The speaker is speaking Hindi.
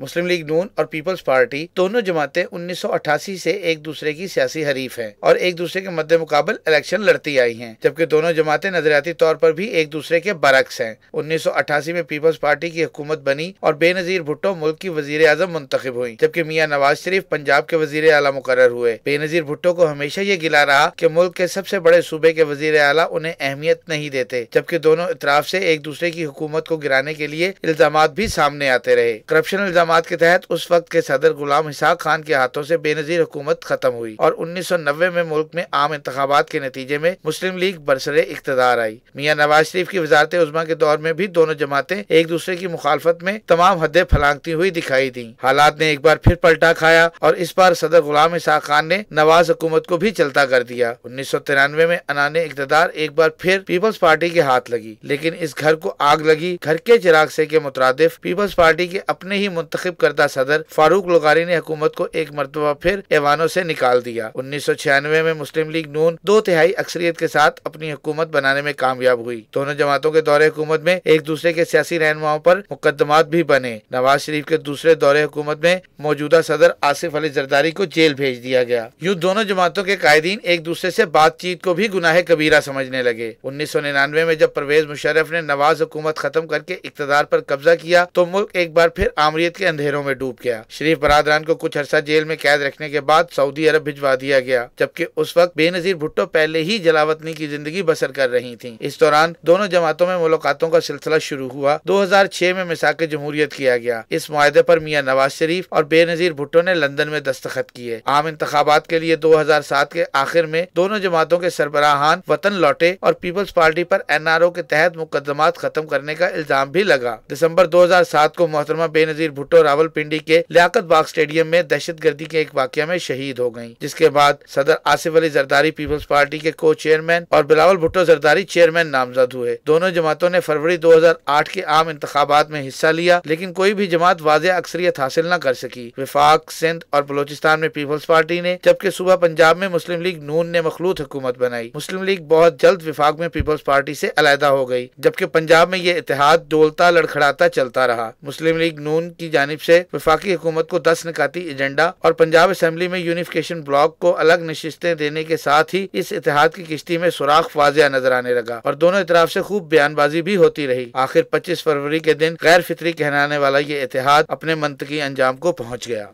मुस्लिम लीग नून और पीपल्स पार्टी दोनों सौ 1988 से एक दूसरे की सियासी हरीफ हैं और एक दूसरे के मद्दे मुकाबल इलेक्शन लड़ती आई हैं जबकि दोनों जमाते नजरियाती तौर पर भी एक दूसरे के बरक्स हैं 1988 में पीपल्स पार्टी की हुकूमत बनी और बेनजीर भुट्टो मुल्क की वजीर आजम मुंतब हुई जबकि मियाँ नवाज शरीफ पंजाब के वजीर अला मुकर हुए बेनजीर भुट्टो को हमेशा ये गिला रहा की मुल्क के सबसे बड़े सूबे के वजीर अला उन्हें अहमियत नहीं देते जबकि दोनों इतराफ ऐसी एक दूसरे की हुकूमत को गिराने के लिए इल्जाम भी सामने आते रहे करप्शन इल्जाम इकदाम के तहत उस वक्त के सदर गुलाम इसाक खान के हाथों से बेनजीर हुकूमत खत्म हुई और उन्नीस सौ नब्बे में मुल्क में आम इंतबात के नतीजे में मुस्लिम लीग बरसरे इकतदार आई मियाँ नवाज शरीफ की वजारत उजमा के दौर में भी दोनों जमातें एक दूसरे की मुखालफत में तमाम हदे फलांगती हुई दिखाई दी हालात ने एक बार फिर पलटा खाया और इस बार सदर गुलाम इसाक खान ने नवाज हुकूमत को भी चलता कर दिया उन्नीस सौ तिरानवे में अनान इकतदार एक बार फिर पीपल्स पार्टी के हाथ लगी लेकिन इस घर को आग लगी घर के चिराग से के मुतरद पीपल्स पार्टी के अपने ही मुंत मुंतब करदा सदर फारूक लोगारी ने हुकूमत को एक मरतबा फिर ऐवानों से निकाल दिया उन्नीस सौ छियानवे में मुस्लिम लीग नून दो तिहाई अक्सरियत के साथ अपनी हुकूमत बनाने में कामयाब हुई दोनों जमातों के दौरे हुकूमत में एक दूसरे के सियासी रहनुमाओं आरोप मुकदमा भी बने नवाज शरीफ के दूसरे दौरे हुकूमत में मौजूदा सदर आसिफ अली जरदारी को जेल भेज दिया गया यूँ दोनों जमातों के कायदीन एक दूसरे ऐसी बातचीत को भी गुनाह कबीरा समझने लगे उन्नीस सौ निन्यानवे में जब परवेज मुशरफ ने नवाज हुकूमत खत्म करके इकतदार आरोप कब्जा किया तो मुल्क एक बार फिर आमरीत के अंधेरों में डूब गया शरीफ बरादरान को कुछ अरसा जेल में कैद रखने के बाद सऊदी अरब भिजवा दिया गया जबकि उस वक्त बेनजीर भुट्टो पहले ही जलावतनी की जिंदगी बसर कर रही थी इस दौरान दोनों जमातों में मुलाकातों का सिलसिला शुरू हुआ दो हजार छह में मिसाक जमहूरियत किया गया इस माहे आरोप मियाँ नवाज शरीफ और बेनजीर भुट्टो ने लंदन में दस्तखत किए आम इंतबात के लिए दो हजार सात के आखिर में दोनों जमातों के सरबराहान वतन लौटे और पीपल्स पार्टी आरोप एन आर ओ के तहत मुकदमात खत्म करने का इल्जाम भी लगा दिसंबर सात को मोहतरमा बेनजीर भुट्टो रावल रावलपिंडी के लियाकत बाग स्टेडियम में दहशत गर्दी के एक वाक्य में शहीद हो गयी जिसके बाद सदर आसिफ अली जरदारी पीपल्स पार्टी के को चेयरमैन और बिलावल भुट्टो जरदारी चेयरमैन नामजद हुए दोनों जमातों ने फरवरी आठ के आम इंतबात में हिस्सा लिया लेकिन कोई भी जमात वाज अक्सरियत हासिल न कर सकी विफाक सिंध और बलोचिस्तान में पीपल्स पार्टी ने जबकि सुबह पंजाब में मुस्लिम लीग नून ने मखलूत हुकूमत बनाई मुस्लिम लीग बहुत जल्द विफाक में पीपल्स पार्टी से अलहदा हो गई जबकि पंजाब में ये इतिहाद डोलता लड़खड़ाता चलता रहा मुस्लिम लीग नून की जाने जानब ऐसी वफाकी हुकूमत को दस निकाती एजेंडा और पंजाब असम्बली में यूनिफिकेशन ब्लॉक को अलग नशिस्तें देने के साथ ही इस इतिहाद की किश्ती में सुराख वाजिया नजर आने लगा और दोनों इतराफ ऐसी खूब बयानबाजी भी होती रही आखिर पच्चीस फरवरी के दिन गैर फित्री कहनाने वाला ये इतिहाद अपने मंत्री अंजाम को पहुँच गया